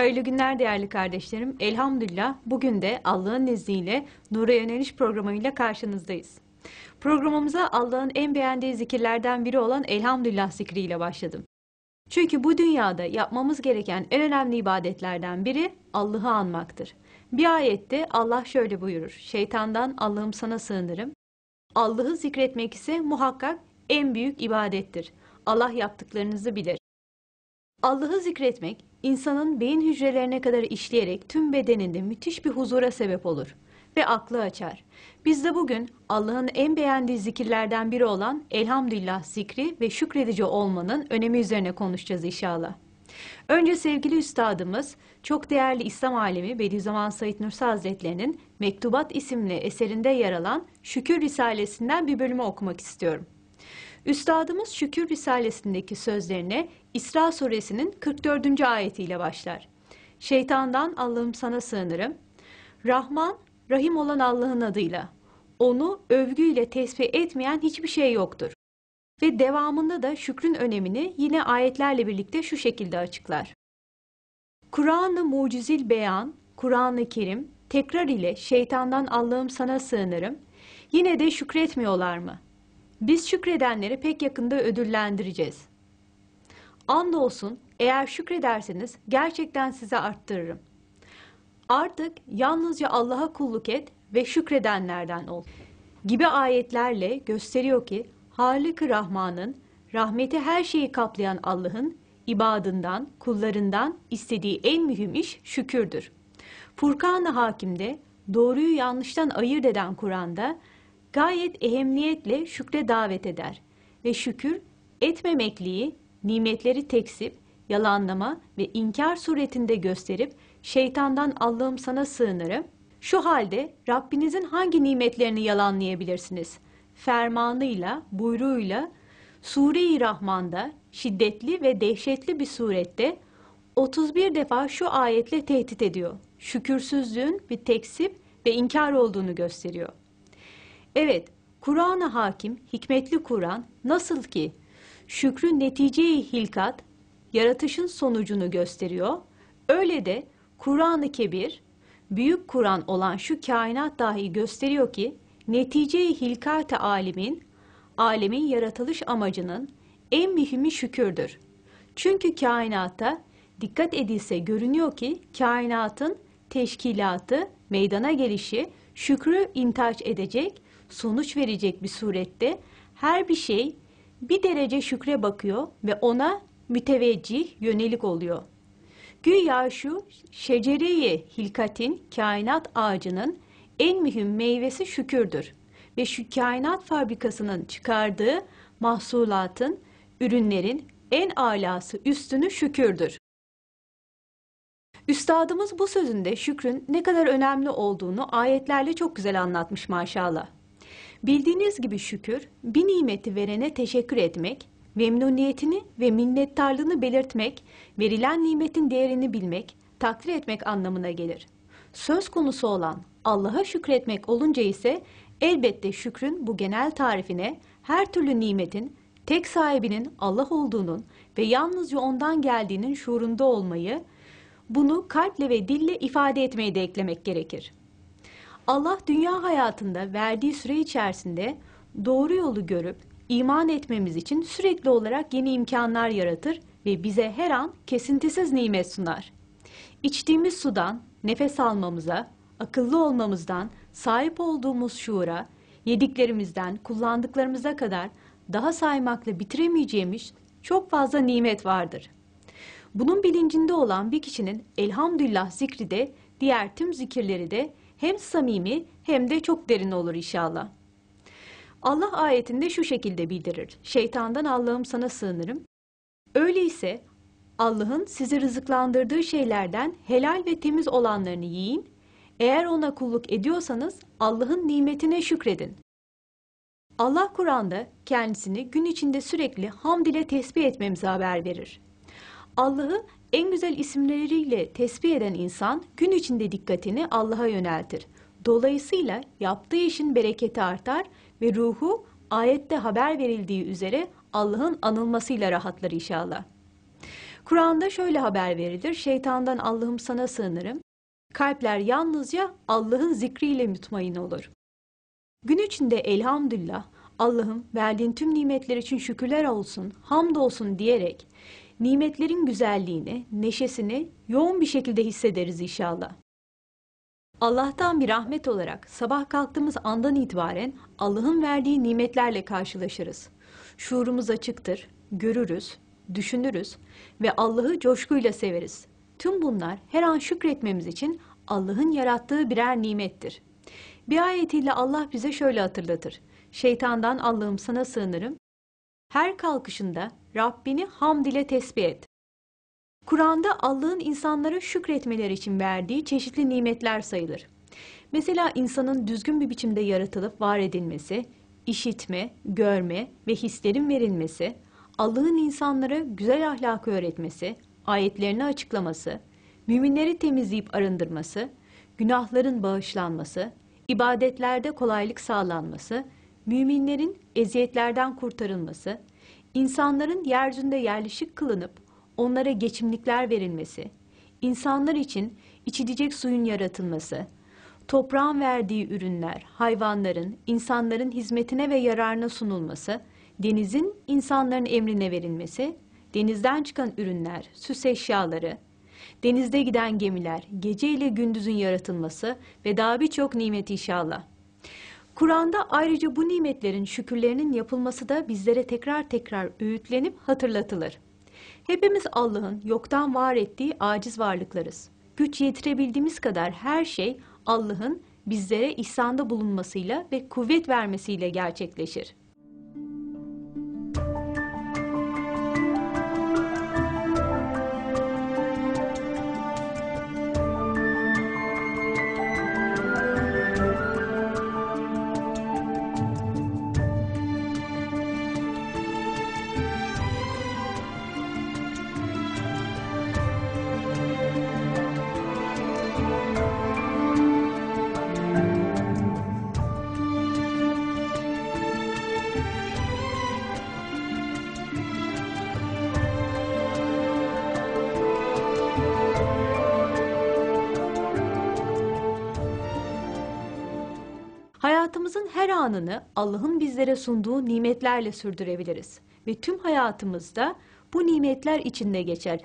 Hayırlı günler değerli kardeşlerim. Elhamdülillah bugün de Allah'ın izniyle Nur'a Yöneliş programıyla karşınızdayız. Programımıza Allah'ın en beğendiği zikirlerden biri olan Elhamdülillah zikriyle başladım. Çünkü bu dünyada yapmamız gereken en önemli ibadetlerden biri Allah'ı anmaktır. Bir ayette Allah şöyle buyurur. Şeytandan Allah'ım sana sığınırım. Allah'ı zikretmek ise muhakkak en büyük ibadettir. Allah yaptıklarınızı bilir. Allah'ı zikretmek, insanın beyin hücrelerine kadar işleyerek tüm bedeninde müthiş bir huzura sebep olur ve aklı açar. Biz de bugün Allah'ın en beğendiği zikirlerden biri olan elhamdülillah zikri ve şükredici olmanın önemi üzerine konuşacağız inşallah. Önce sevgili üstadımız, çok değerli İslam alemi Bediüzzaman Said Nursi Hazretlerinin Mektubat isimli eserinde yer alan Şükür Risalesinden bir bölümü okumak istiyorum. Üstadımız Şükür Risalesindeki sözlerine İsra suresinin 44. ayetiyle başlar. Şeytandan Allah'ım sana sığınırım. Rahman, Rahim olan Allah'ın adıyla. Onu övgüyle tesbih etmeyen hiçbir şey yoktur. Ve devamında da şükrün önemini yine ayetlerle birlikte şu şekilde açıklar. Kur'an-ı Mucizil Beyan, Kur'an-ı Kerim, tekrar ile şeytandan Allah'ım sana sığınırım, yine de şükretmiyorlar mı?'' Biz şükredenleri pek yakında ödüllendireceğiz. Andolsun eğer şükrederseniz gerçekten size arttırırım. Artık yalnızca Allah'a kulluk et ve şükredenlerden ol. Gibi ayetlerle gösteriyor ki Halik-i Rahman'ın rahmeti her şeyi kaplayan Allah'ın ibadından, kullarından istediği en mühim iş şükürdür. Furkan-ı Hakim'de doğruyu yanlıştan ayırt eden Kur'an'da gayet ehemmiyetle şükre davet eder ve şükür etmemekliği, nimetleri teksip, yalanlama ve inkar suretinde gösterip şeytandan Allah'ım sana sığınırım. Şu halde Rabbinizin hangi nimetlerini yalanlayabilirsiniz? Fermanıyla, buyruğuyla Sure-i Rahman'da şiddetli ve dehşetli bir surette 31 defa şu ayetle tehdit ediyor. Şükürsüzlüğün bir teksip ve inkar olduğunu gösteriyor. Evet, Kur'an'a Hakim, hikmetli Kur'an nasıl ki şükrü neticeyi hilkat, yaratışın sonucunu gösteriyor, öyle de Kur'an-ı Kebir, büyük Kur'an olan şu kainat dahi gösteriyor ki neticeyi hilkat-ı alimin, alemin yaratılış amacının en mühimi şükürdür. Çünkü kainatta dikkat edilse görünüyor ki kainatın teşkilatı, meydana gelişi şükrü intaç edecek sonuç verecek bir surette her bir şey bir derece şükre bakıyor ve ona müteveccih yönelik oluyor. Güya şu şecereyi hilkatin kainat ağacının en mühim meyvesi şükürdür ve şu kainat fabrikasının çıkardığı mahsulatın, ürünlerin en alası üstünü şükürdür. Üstadımız bu sözünde şükrün ne kadar önemli olduğunu ayetlerle çok güzel anlatmış maşallah. Bildiğiniz gibi şükür, bir nimeti verene teşekkür etmek, memnuniyetini ve minnettarlığını belirtmek, verilen nimetin değerini bilmek, takdir etmek anlamına gelir. Söz konusu olan Allah'a şükretmek olunca ise elbette şükrün bu genel tarifine her türlü nimetin tek sahibinin Allah olduğunun ve yalnızca ondan geldiğinin şuurunda olmayı, bunu kalple ve dille ifade etmeyi de eklemek gerekir. Allah dünya hayatında verdiği süre içerisinde doğru yolu görüp iman etmemiz için sürekli olarak yeni imkanlar yaratır ve bize her an kesintisiz nimet sunar. İçtiğimiz sudan nefes almamıza, akıllı olmamızdan, sahip olduğumuz şuura, yediklerimizden, kullandıklarımıza kadar daha saymakla bitiremeyeceğimiz çok fazla nimet vardır. Bunun bilincinde olan bir kişinin elhamdülillah zikri de diğer tüm zikirleri de hem samimi hem de çok derin olur inşallah. Allah ayetinde şu şekilde bildirir. Şeytandan Allah'ım sana sığınırım. Öyleyse Allah'ın sizi rızıklandırdığı şeylerden helal ve temiz olanlarını yiyin. Eğer ona kulluk ediyorsanız Allah'ın nimetine şükredin. Allah Kur'an'da kendisini gün içinde sürekli hamd ile tesbih etmemize haber verir. Allah'ı en güzel isimleriyle tesbih eden insan gün içinde dikkatini Allah'a yöneltir. Dolayısıyla yaptığı işin bereketi artar ve ruhu ayette haber verildiği üzere Allah'ın anılmasıyla rahatlar inşallah. Kur'an'da şöyle haber verilir. Şeytandan Allah'ım sana sığınırım. Kalpler yalnızca Allah'ın zikriyle mutmain olur. Gün içinde elhamdülillah Allah'ım verdiğin tüm nimetler için şükürler olsun, hamdolsun diyerek nimetlerin güzelliğini, neşesini yoğun bir şekilde hissederiz inşallah. Allah'tan bir rahmet olarak sabah kalktığımız andan itibaren Allah'ın verdiği nimetlerle karşılaşırız. Şuurumuz açıktır, görürüz, düşünürüz ve Allah'ı coşkuyla severiz. Tüm bunlar her an şükretmemiz için Allah'ın yarattığı birer nimettir. Bir ayetiyle Allah bize şöyle hatırlatır. Şeytandan Allah'ım sana sığınırım. Her kalkışında Rabbini hamd ile tesbih et. Kur'an'da Allah'ın insanlara şükretmeleri için verdiği çeşitli nimetler sayılır. Mesela insanın düzgün bir biçimde yaratılıp var edilmesi, işitme, görme ve hislerin verilmesi, Allah'ın insanlara güzel ahlakı öğretmesi, ayetlerini açıklaması, müminleri temizleyip arındırması, günahların bağışlanması, ibadetlerde kolaylık sağlanması, müminlerin eziyetlerden kurtarılması, İnsanların yeryüzünde yerleşik kılınıp onlara geçimlikler verilmesi, insanlar için içilecek suyun yaratılması, toprağın verdiği ürünler, hayvanların, insanların hizmetine ve yararına sunulması, denizin insanların emrine verilmesi, denizden çıkan ürünler, süs eşyaları, denizde giden gemiler, gece ile gündüzün yaratılması ve daha birçok nimet inşallah. Kur'an'da ayrıca bu nimetlerin şükürlerinin yapılması da bizlere tekrar tekrar öğütlenip hatırlatılır. Hepimiz Allah'ın yoktan var ettiği aciz varlıklarız. Güç yetirebildiğimiz kadar her şey Allah'ın bizlere ihsanda bulunmasıyla ve kuvvet vermesiyle gerçekleşir. Her anını Allah'ın bizlere sunduğu nimetlerle sürdürebiliriz ve tüm hayatımızda bu nimetler içinde geçer.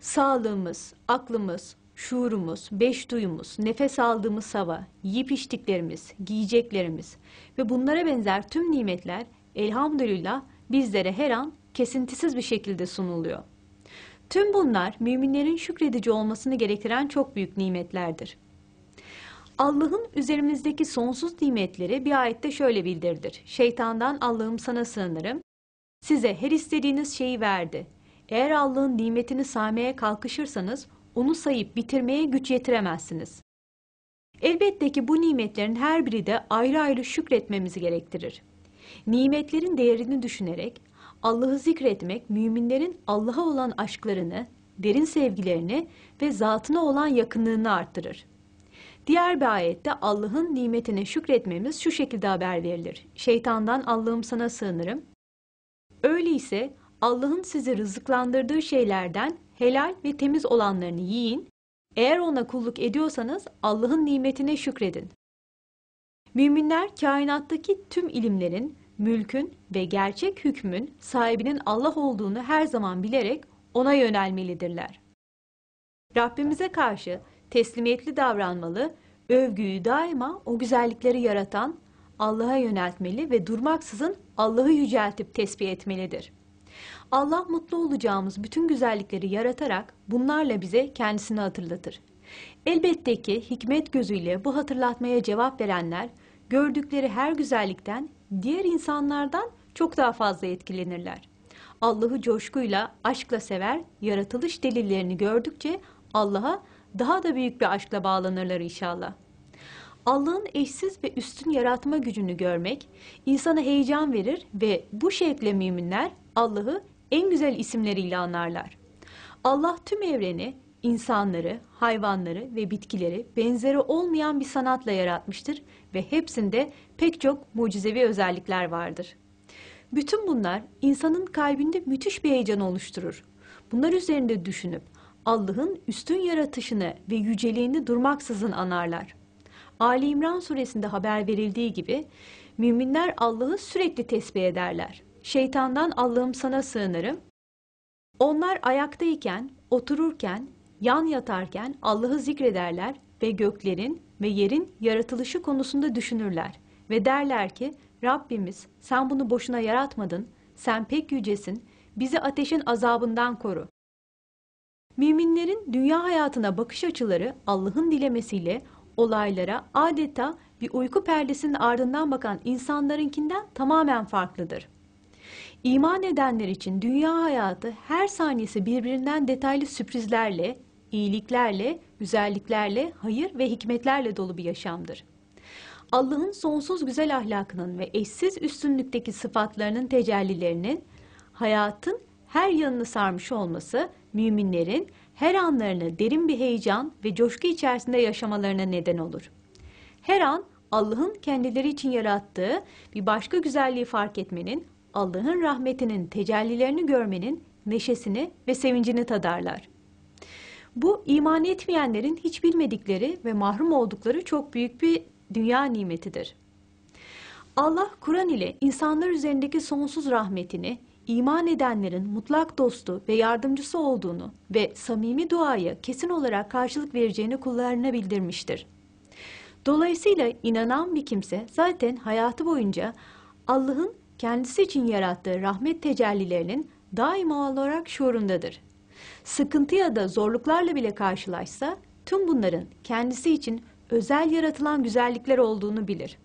Sağlığımız, aklımız, şuurumuz, beş duyumuz, nefes aldığımız hava, yiyip içtiklerimiz, giyeceklerimiz ve bunlara benzer tüm nimetler elhamdülillah bizlere her an kesintisiz bir şekilde sunuluyor. Tüm bunlar müminlerin şükredici olmasını gerektiren çok büyük nimetlerdir. Allah'ın üzerimizdeki sonsuz nimetleri bir ayette şöyle bildirdir: Şeytandan Allah'ım sana sığınırım. Size her istediğiniz şeyi verdi. Eğer Allah'ın nimetini saymaya kalkışırsanız onu sayıp bitirmeye güç yetiremezsiniz. Elbette ki bu nimetlerin her biri de ayrı ayrı şükretmemizi gerektirir. Nimetlerin değerini düşünerek Allah'ı zikretmek müminlerin Allah'a olan aşklarını, derin sevgilerini ve zatına olan yakınlığını arttırır. Diğer bir ayette Allah'ın nimetine şükretmemiz şu şekilde haber verilir. Şeytandan Allah'ım sana sığınırım. Öyleyse Allah'ın sizi rızıklandırdığı şeylerden helal ve temiz olanlarını yiyin. Eğer ona kulluk ediyorsanız Allah'ın nimetine şükredin. Müminler kainattaki tüm ilimlerin, mülkün ve gerçek hükmün sahibinin Allah olduğunu her zaman bilerek ona yönelmelidirler. Rabbimize karşı teslimiyetli davranmalı, övgüyü daima o güzellikleri yaratan Allah'a yöneltmeli ve durmaksızın Allah'ı yüceltip tesbih etmelidir. Allah mutlu olacağımız bütün güzellikleri yaratarak bunlarla bize kendisini hatırlatır. Elbette ki hikmet gözüyle bu hatırlatmaya cevap verenler gördükleri her güzellikten diğer insanlardan çok daha fazla etkilenirler. Allah'ı coşkuyla, aşkla sever, yaratılış delillerini gördükçe Allah'a daha da büyük bir aşkla bağlanırlar inşallah. Allah'ın eşsiz ve üstün yaratma gücünü görmek insana heyecan verir ve bu şekle müminler Allah'ı en güzel isimleriyle anlarlar. Allah tüm evreni, insanları, hayvanları ve bitkileri benzeri olmayan bir sanatla yaratmıştır ve hepsinde pek çok mucizevi özellikler vardır. Bütün bunlar insanın kalbinde müthiş bir heyecan oluşturur. Bunlar üzerinde düşünüp Allah'ın üstün yaratışını ve yüceliğini durmaksızın anarlar. Ali İmran suresinde haber verildiği gibi müminler Allah'ı sürekli tesbih ederler. Şeytandan Allah'ım sana sığınırım. Onlar ayaktayken, otururken, yan yatarken Allah'ı zikrederler ve göklerin ve yerin yaratılışı konusunda düşünürler ve derler ki Rabbimiz sen bunu boşuna yaratmadın, sen pek yücesin, bizi ateşin azabından koru. Müminlerin dünya hayatına bakış açıları Allah'ın dilemesiyle olaylara adeta bir uyku perdesinin ardından bakan insanlarınkinden tamamen farklıdır. İman edenler için dünya hayatı her saniyesi birbirinden detaylı sürprizlerle, iyiliklerle, güzelliklerle, hayır ve hikmetlerle dolu bir yaşamdır. Allah'ın sonsuz güzel ahlakının ve eşsiz üstünlükteki sıfatlarının tecellilerinin hayatın her yanını sarmış olması müminlerin her anlarını derin bir heyecan ve coşku içerisinde yaşamalarına neden olur. Her an Allah'ın kendileri için yarattığı bir başka güzelliği fark etmenin, Allah'ın rahmetinin tecellilerini görmenin neşesini ve sevincini tadarlar. Bu iman etmeyenlerin hiç bilmedikleri ve mahrum oldukları çok büyük bir dünya nimetidir. Allah Kur'an ile insanlar üzerindeki sonsuz rahmetini, iman edenlerin mutlak dostu ve yardımcısı olduğunu ve samimi duaya kesin olarak karşılık vereceğini kullarına bildirmiştir. Dolayısıyla inanan bir kimse zaten hayatı boyunca Allah'ın kendisi için yarattığı rahmet tecellilerinin daima olarak şuurundadır. Sıkıntı ya da zorluklarla bile karşılaşsa tüm bunların kendisi için özel yaratılan güzellikler olduğunu bilir.''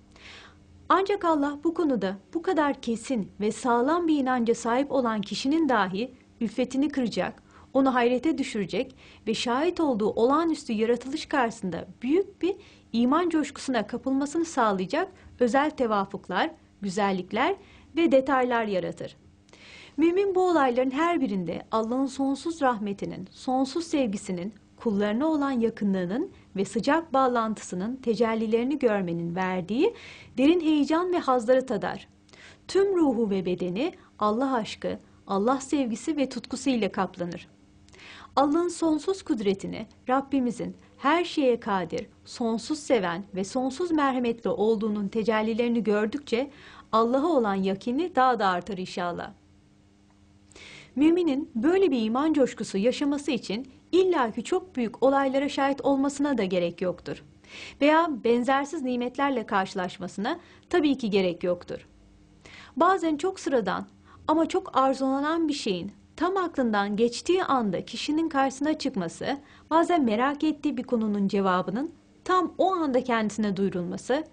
Ancak Allah bu konuda bu kadar kesin ve sağlam bir inanca sahip olan kişinin dahi ülfetini kıracak, onu hayrete düşürecek ve şahit olduğu olağanüstü yaratılış karşısında büyük bir iman coşkusuna kapılmasını sağlayacak özel tevafuklar, güzellikler ve detaylar yaratır. Mümin bu olayların her birinde Allah'ın sonsuz rahmetinin, sonsuz sevgisinin, kullarına olan yakınlığının ve sıcak bağlantısının tecellilerini görmenin verdiği derin heyecan ve hazları tadar. Tüm ruhu ve bedeni Allah aşkı, Allah sevgisi ve tutkusu ile kaplanır. Allah'ın sonsuz kudretini, Rabbimizin her şeye kadir, sonsuz seven ve sonsuz merhametli olduğunun tecellilerini gördükçe Allah'a olan yakini daha da artar inşallah. Müminin böyle bir iman coşkusu yaşaması için illaki çok büyük olaylara şahit olmasına da gerek yoktur. Veya benzersiz nimetlerle karşılaşmasına tabii ki gerek yoktur. Bazen çok sıradan ama çok arzulanan bir şeyin tam aklından geçtiği anda kişinin karşısına çıkması, bazen merak ettiği bir konunun cevabının tam o anda kendisine duyurulması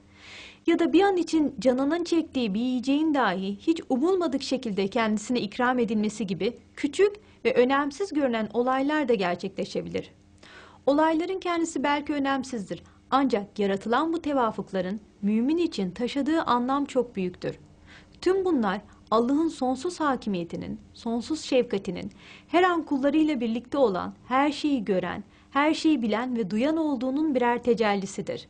ya da bir an için canının çektiği bir yiyeceğin dahi hiç umulmadık şekilde kendisine ikram edilmesi gibi küçük ve önemsiz görünen olaylar da gerçekleşebilir. Olayların kendisi belki önemsizdir ancak yaratılan bu tevafukların mümin için taşıdığı anlam çok büyüktür. Tüm bunlar Allah'ın sonsuz hakimiyetinin, sonsuz şefkatinin, her an kullarıyla birlikte olan, her şeyi gören, her şeyi bilen ve duyan olduğunun birer tecellisidir.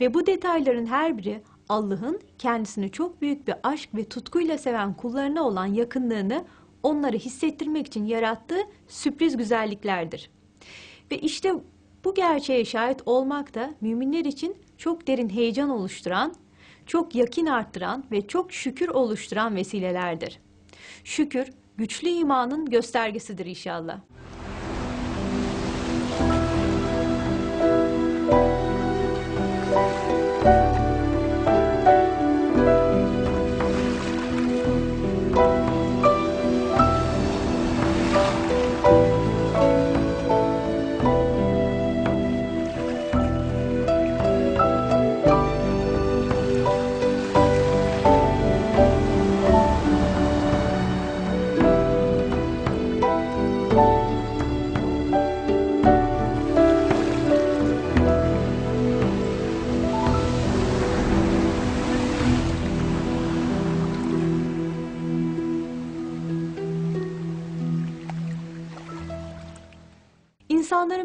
Ve bu detayların her biri Allah'ın kendisini çok büyük bir aşk ve tutkuyla seven kullarına olan yakınlığını onları hissettirmek için yarattığı sürpriz güzelliklerdir. Ve işte bu gerçeğe şahit olmak da müminler için çok derin heyecan oluşturan, çok yakin arttıran ve çok şükür oluşturan vesilelerdir. Şükür, güçlü imanın göstergesidir inşallah. 啊。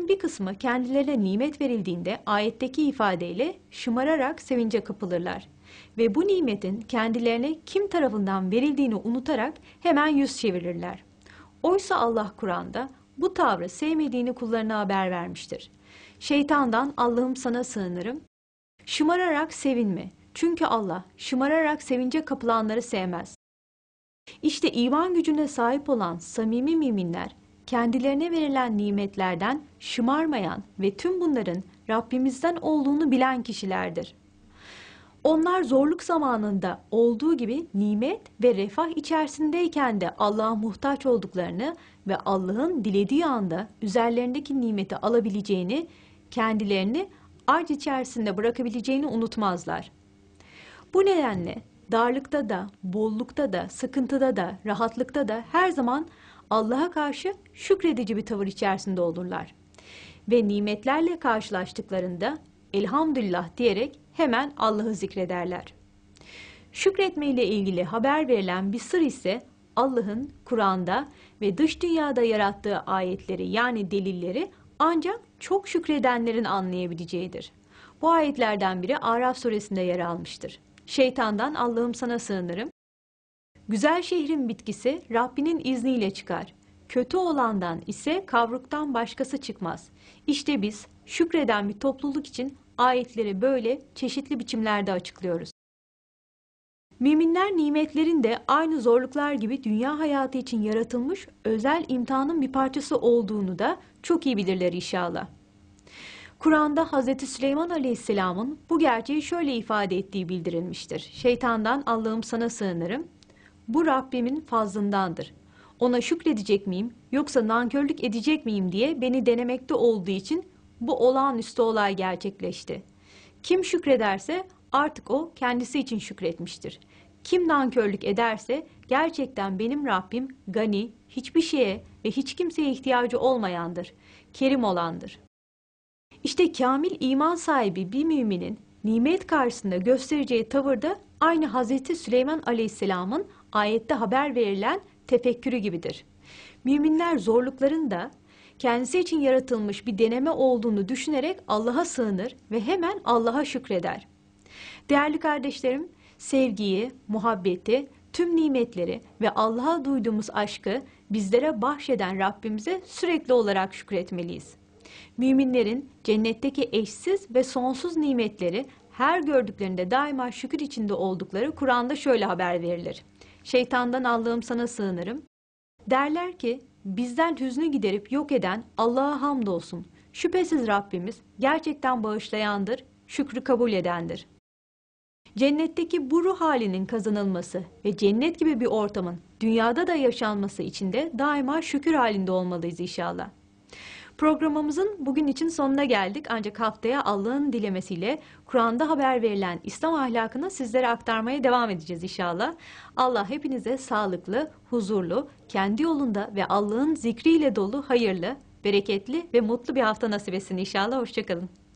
bir kısmı kendilerine nimet verildiğinde ayetteki ifadeyle şımararak sevince kapılırlar ve bu nimetin kendilerine kim tarafından verildiğini unutarak hemen yüz çevirirler. Oysa Allah Kur'an'da bu tavrı sevmediğini kullarına haber vermiştir. Şeytandan Allah'ım sana sığınırım. Şımararak sevinme. Çünkü Allah şımararak sevince kapılanları sevmez. İşte iman gücüne sahip olan samimi müminler kendilerine verilen nimetlerden şımarmayan ve tüm bunların Rabbimizden olduğunu bilen kişilerdir. Onlar zorluk zamanında olduğu gibi nimet ve refah içerisindeyken de Allah'a muhtaç olduklarını ve Allah'ın dilediği anda üzerlerindeki nimeti alabileceğini, kendilerini arz içerisinde bırakabileceğini unutmazlar. Bu nedenle darlıkta da, bollukta da, sıkıntıda da, rahatlıkta da her zaman Allah'a karşı şükredici bir tavır içerisinde olurlar. Ve nimetlerle karşılaştıklarında elhamdülillah diyerek hemen Allah'ı zikrederler. Şükretme ile ilgili haber verilen bir sır ise Allah'ın Kur'an'da ve dış dünyada yarattığı ayetleri yani delilleri ancak çok şükredenlerin anlayabileceğidir. Bu ayetlerden biri Araf suresinde yer almıştır. Şeytandan Allah'ım sana sığınırım, Güzel şehrin bitkisi Rabbinin izniyle çıkar. Kötü olandan ise kavruktan başkası çıkmaz. İşte biz şükreden bir topluluk için ayetleri böyle çeşitli biçimlerde açıklıyoruz. Müminler nimetlerin de aynı zorluklar gibi dünya hayatı için yaratılmış özel imtihanın bir parçası olduğunu da çok iyi bilirler inşallah. Kur'an'da Hz. Süleyman Aleyhisselam'ın bu gerçeği şöyle ifade ettiği bildirilmiştir. Şeytandan Allah'ım sana sığınırım, bu Rabbimin fazlındandır. Ona şükredecek miyim yoksa nankörlük edecek miyim diye beni denemekte olduğu için bu olağanüstü olay gerçekleşti. Kim şükrederse artık o kendisi için şükretmiştir. Kim nankörlük ederse gerçekten benim Rabbim gani, hiçbir şeye ve hiç kimseye ihtiyacı olmayandır, kerim olandır. İşte kamil iman sahibi bir müminin nimet karşısında göstereceği tavır da aynı Hz. Süleyman Aleyhisselam'ın ayette haber verilen tefekkürü gibidir. Müminler zorlukların da kendisi için yaratılmış bir deneme olduğunu düşünerek Allah'a sığınır ve hemen Allah'a şükreder. Değerli kardeşlerim, sevgiyi, muhabbeti, tüm nimetleri ve Allah'a duyduğumuz aşkı bizlere bahşeden Rabbimize sürekli olarak şükretmeliyiz. Müminlerin cennetteki eşsiz ve sonsuz nimetleri her gördüklerinde daima şükür içinde oldukları Kur'an'da şöyle haber verilir şeytandan Allah'ım sana sığınırım. Derler ki bizden hüznü giderip yok eden Allah'a hamdolsun. Şüphesiz Rabbimiz gerçekten bağışlayandır, şükrü kabul edendir. Cennetteki bu ruh halinin kazanılması ve cennet gibi bir ortamın dünyada da yaşanması için de daima şükür halinde olmalıyız inşallah. Programımızın bugün için sonuna geldik ancak haftaya Allah'ın dilemesiyle Kur'an'da haber verilen İslam ahlakını sizlere aktarmaya devam edeceğiz inşallah. Allah hepinize sağlıklı, huzurlu, kendi yolunda ve Allah'ın zikriyle dolu hayırlı, bereketli ve mutlu bir hafta nasip etsin inşallah. Hoşçakalın.